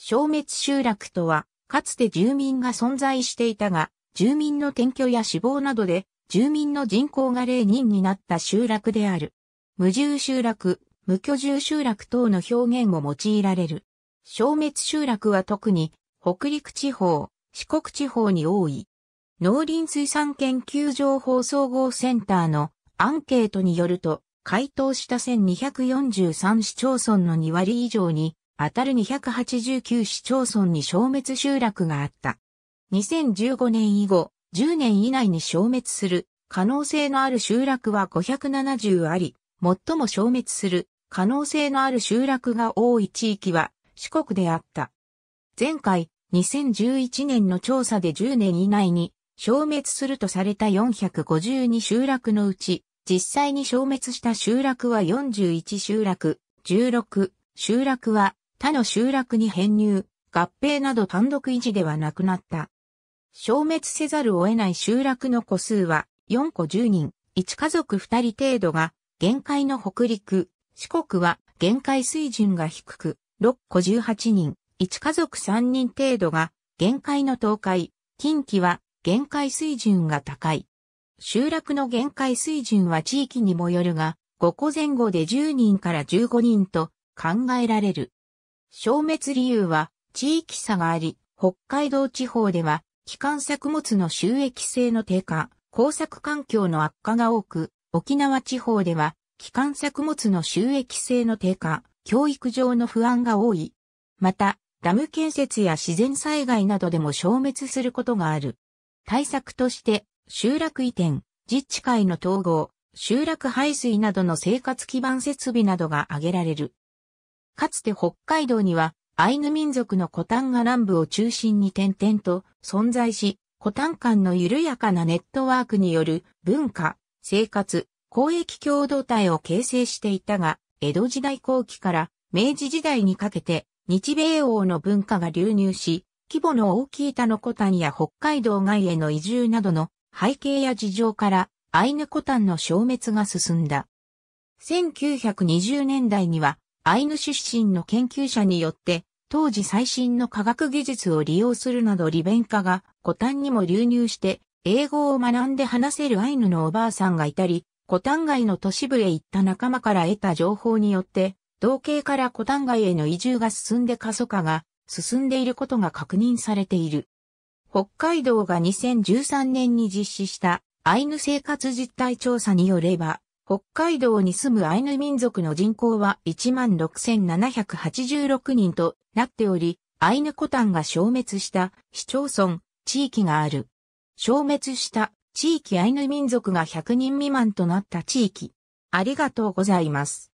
消滅集落とは、かつて住民が存在していたが、住民の転居や死亡などで、住民の人口が0人になった集落である。無住集落、無居住集落等の表現も用いられる。消滅集落は特に、北陸地方、四国地方に多い。農林水産研究情報総合センターのアンケートによると、回答した1243市町村の2割以上に、当たる289市町村に消滅集落があった。2015年以後、10年以内に消滅する可能性のある集落は570あり、最も消滅する可能性のある集落が多い地域は四国であった。前回2011年の調査で10年以内に消滅するとされた452集落のうち、実際に消滅した集落は41集落、16集落は他の集落に編入、合併など単独維持ではなくなった。消滅せざるを得ない集落の個数は4個10人、1家族2人程度が限界の北陸、四国は限界水準が低く、6個18人、1家族3人程度が限界の東海、近畿は限界水準が高い。集落の限界水準は地域にもよるが、5個前後で10人から15人と考えられる。消滅理由は地域差があり、北海道地方では、基幹作物の収益性の低下、工作環境の悪化が多く、沖縄地方では、基幹作物の収益性の低下、教育上の不安が多い。また、ダム建設や自然災害などでも消滅することがある。対策として、集落移転、自治会の統合、集落排水などの生活基盤設備などが挙げられる。かつて北海道にはアイヌ民族のコタンが南部を中心に点々と存在し、コタン間の緩やかなネットワークによる文化、生活、公益共同体を形成していたが、江戸時代後期から明治時代にかけて日米欧の文化が流入し、規模の大きい他のコタンや北海道外への移住などの背景や事情からアイヌコタンの消滅が進んだ。1920年代にはアイヌ出身の研究者によって、当時最新の科学技術を利用するなど利便化が古丹にも流入して、英語を学んで話せるアイヌのおばあさんがいたり、古丹街の都市部へ行った仲間から得た情報によって、同系から古丹街への移住が進んで過疎化が進んでいることが確認されている。北海道が2013年に実施したアイヌ生活実態調査によれば、北海道に住むアイヌ民族の人口は16,786人となっており、アイヌコタンが消滅した市町村、地域がある。消滅した地域アイヌ民族が100人未満となった地域。ありがとうございます。